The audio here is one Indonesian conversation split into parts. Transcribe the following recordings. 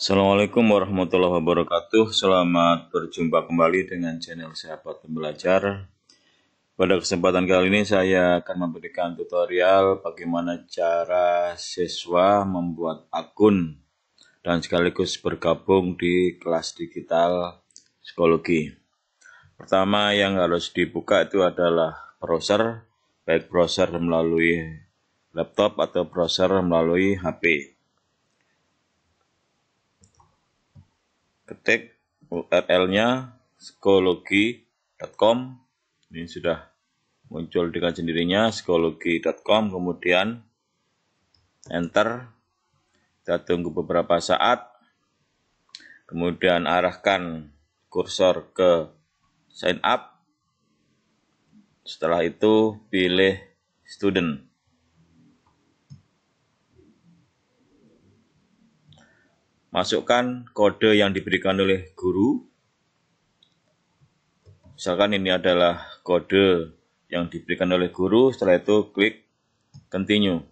Assalamualaikum warahmatullahi wabarakatuh. Selamat berjumpa kembali dengan channel Sahabat Pembelajar. Pada kesempatan kali ini saya akan memberikan tutorial bagaimana cara siswa membuat akun dan sekaligus bergabung di kelas digital psikologi. Pertama yang harus dibuka itu adalah browser, baik browser melalui laptop atau browser melalui HP. ketik URL-nya psikologi.com ini sudah muncul dengan sendirinya psikologi.com kemudian enter kita tunggu beberapa saat kemudian arahkan kursor ke sign up setelah itu pilih student masukkan kode yang diberikan oleh guru. Misalkan ini adalah kode yang diberikan oleh guru, setelah itu klik continue.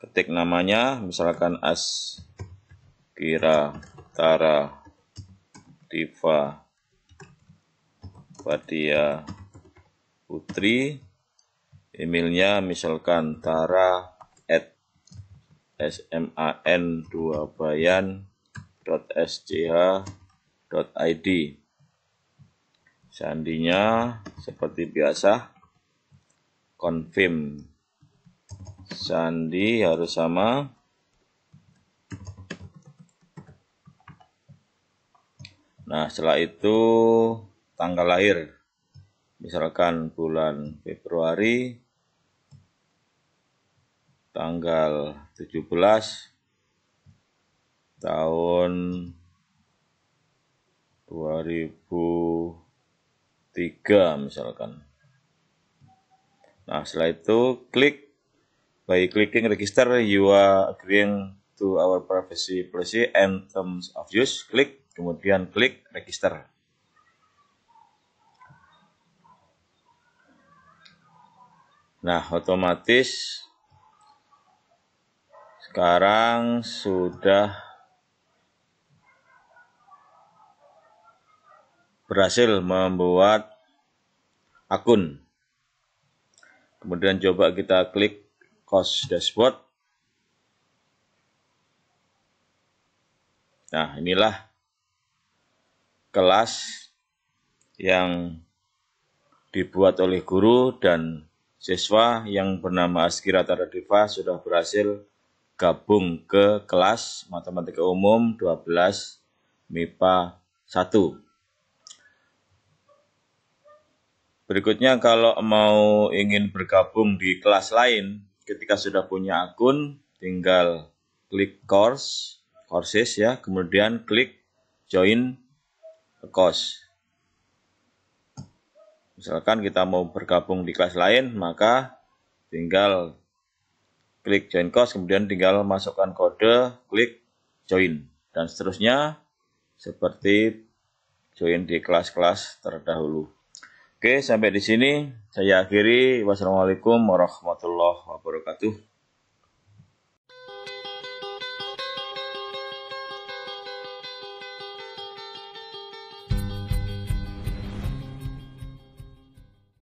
Ketik namanya, misalkan As Kira Tara Diva Padia Putri. Emailnya misalkan Tara sman2bayan.sch.id. Sandinya seperti biasa confirm. Sandi harus sama Nah, setelah itu tanggal lahir. Misalkan bulan Februari tanggal 17 tahun 2003 misalkan. Nah, setelah itu klik by clicking register you are agreeing to our privacy policy and terms of use. Klik, kemudian klik register. Nah, otomatis sekarang sudah berhasil membuat akun. Kemudian coba kita klik cost dashboard. Nah, inilah kelas yang dibuat oleh guru dan siswa yang bernama Askira Taradiva sudah berhasil gabung ke kelas matematika umum 12 MIPA 1. Berikutnya kalau mau ingin bergabung di kelas lain, ketika sudah punya akun, tinggal klik course, courses ya, kemudian klik join a course. Misalkan kita mau bergabung di kelas lain, maka tinggal klik join cost, kemudian tinggal masukkan kode, klik join, dan seterusnya seperti join di kelas-kelas terdahulu. Oke, sampai di sini saya akhiri. Wassalamualaikum warahmatullahi wabarakatuh.